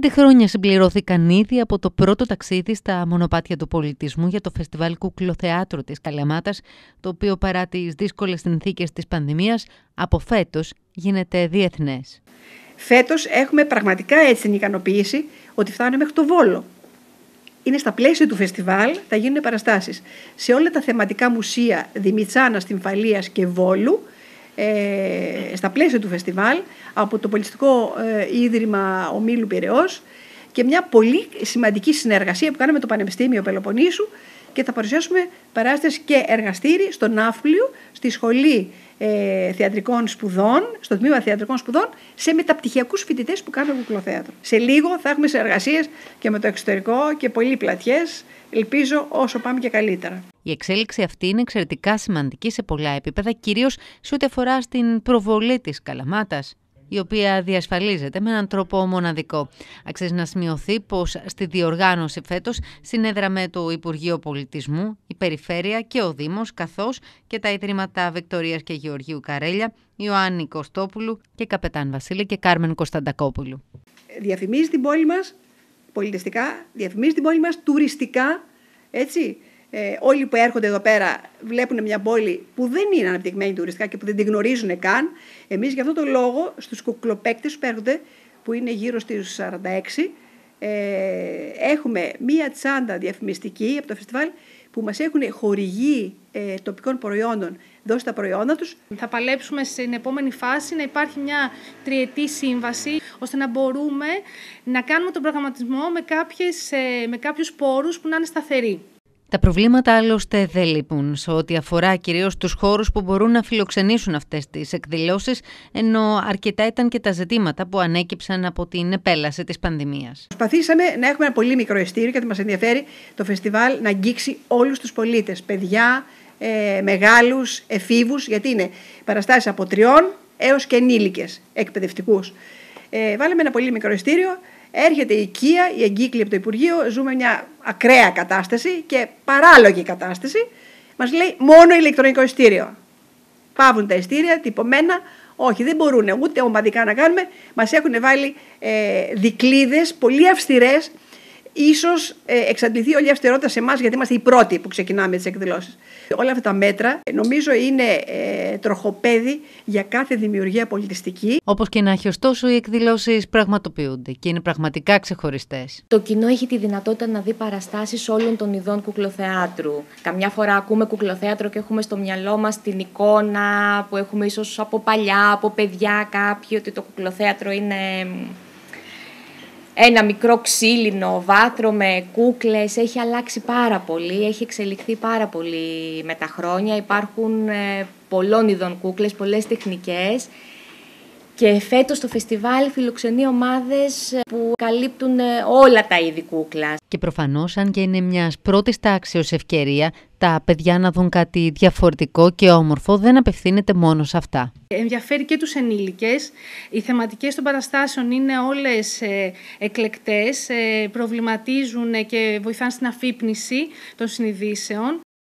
Πέντε χρόνια συμπληρώθηκαν ήδη από το πρώτο ταξίδι στα μονοπάτια του πολιτισμού για το φεστιβάλ κουκλοθεάτρου της Καλαμάτας, το οποίο παρά τις δύσκολες συνθήκες της πανδημίας, από φέτος γίνεται διεθνές. Φέτος έχουμε πραγματικά έτσι την ικανοποίηση ότι φτάνουμε μέχρι το Βόλο. Είναι στα πλαίσια του φεστιβάλ, θα γίνουν παραστάσεις. Σε όλα τα θεματικά μουσεία Δημητσάνα, Τυμφαλίας και Βόλου ε, στα πλαίσια του φεστιβάλ από το Πολιστικό ε, Ίδρυμα Ομίλου Πειραιός και μια πολύ σημαντική συνεργασία που κάναμε με το Πανεπιστήμιο Πελοποννήσου και θα παρουσιάσουμε παράσταση και εργαστήρι στο Ναύπλιο, στη Σχολή ε, Θεατρικών Σπουδών, στο Τμήμα Θεατρικών Σπουδών, σε μεταπτυχιακούς φοιτητές που κάνουν κουκλοθέατρο. Σε λίγο θα έχουμε συνεργασίες και με το εξωτερικό και πολύ πλατιές. Ελπίζω όσο πάμε και καλύτερα. Η εξέλιξη αυτή είναι εξαιρετικά σημαντική σε πολλά επίπεδα, κυρίως σε ό,τι αφορά στην προβολή της Καλαμάτας η οποία διασφαλίζεται με έναν τρόπο μοναδικό. Αξίζει να σημειωθεί πως στη διοργάνωση φέτος συνέδραμε το Υπουργείο Πολιτισμού, η Περιφέρεια και ο Δήμος, καθώς και τα Ιδρύματα Βικτορία και Γεωργίου Καρέλια, Ιωάννη Κωστόπουλου και Καπετάν Βασίλη και Κάρμεν Κωνσταντακόπουλου. Διαφημίζει την πόλη μας πολιτιστικά, διαφημίζει την πόλη μας τουριστικά, έτσι, ε, όλοι που έρχονται εδώ πέρα βλέπουν μια πόλη που δεν είναι αναπτυγμένη τουριστικά και που δεν την γνωρίζουν καν. Εμείς για αυτό το λόγο στους κουκλοπαίκτες που έρχονται, που είναι γύρω στις 46, ε, έχουμε μία τσάντα διαφημιστική από το φεστιβάλ που μας έχουν χορηγεί ε, τοπικών προϊόντων, δώσει τα προϊόντα τους. Θα παλέψουμε στην επόμενη φάση να υπάρχει μια τριετή σύμβαση ώστε να μπορούμε να κάνουμε τον προγραμματισμό με, κάποιες, ε, με κάποιους πόρους που να είναι σταθεροί. Τα προβλήματα άλλωστε δεν λείπουν σε ό,τι αφορά κυρίως τους χώρους που μπορούν να φιλοξενήσουν αυτές τις εκδηλώσεις, ενώ αρκετά ήταν και τα ζητήματα που ανέκυψαν από την επέλαση της πανδημίας. Προσπαθήσαμε να έχουμε ένα πολύ μικρό εστίριο, γιατί μας ενδιαφέρει το φεστιβάλ να αγγίξει όλους τους πολίτες, παιδιά, ε, μεγάλους, εφήβους, γιατί είναι παραστάσεις από τριών έως και ενήλικες εκπαιδευτικούς. Ε, βάλαμε ένα πολύ μικρό εστίριο, έρχεται η οικία, η εγκύκλη από το Υπουργείο, ζούμε μια ακραία κατάσταση και παράλογη κατάσταση. Μας λέει μόνο ηλεκτρονικό ειστήριο. Πάβουν τα ειστήρια, τυπωμένα. Όχι, δεν μπορούν ούτε ομαδικά να κάνουμε. Μας έχουν βάλει ε, δικλείδες πολύ αυστηρές ίσως ε, εξαντληθεί όλη η αυστηρότητα σε εμάς, γιατί είμαστε οι πρώτοι που ξεκινάμε τις εκδηλώσεις. Όλα αυτά τα μέτρα ε, νομίζω είναι ε, τροχοπέδι για κάθε δημιουργία πολιτιστική. Όπως και να έχει, ωστόσο, οι εκδηλώσεις πραγματοποιούνται και είναι πραγματικά ξεχωριστές. Το κοινό έχει τη δυνατότητα να δει παραστάσεις όλων των ειδών κουκλοθεάτρου. Καμιά φορά ακούμε κουκλοθέατρο και έχουμε στο μυαλό μας την εικόνα που έχουμε ίσως από παλιά, από παιδιά κάποιοι, ότι το κουκλοθέατρο είναι ένα μικρό ξύλινο βάθρο με κούκλες. Έχει αλλάξει πάρα πολύ, έχει εξελιχθεί πάρα πολύ με τα χρόνια. Υπάρχουν ε, πολλών ειδών κούκλες, πολλές τεχνικές. Και φέτος το φεστιβάλ φιλοξενεί ομάδες ε, που καλύπτουν ε, όλα τα είδη κούκλας. Και προφανώς, αν και είναι μιας πρώτης τάξεω ευκαιρία, τα παιδιά να δουν κάτι διαφορετικό και όμορφο δεν απευθύνεται μόνο σε αυτά. Ενδιαφέρει και τους ενήλικες. Οι θεματικές των παραστάσεων είναι όλες ε, εκλεκτές, προβληματίζουν και βοηθάνε στην αφύπνιση των συνειδήσεων.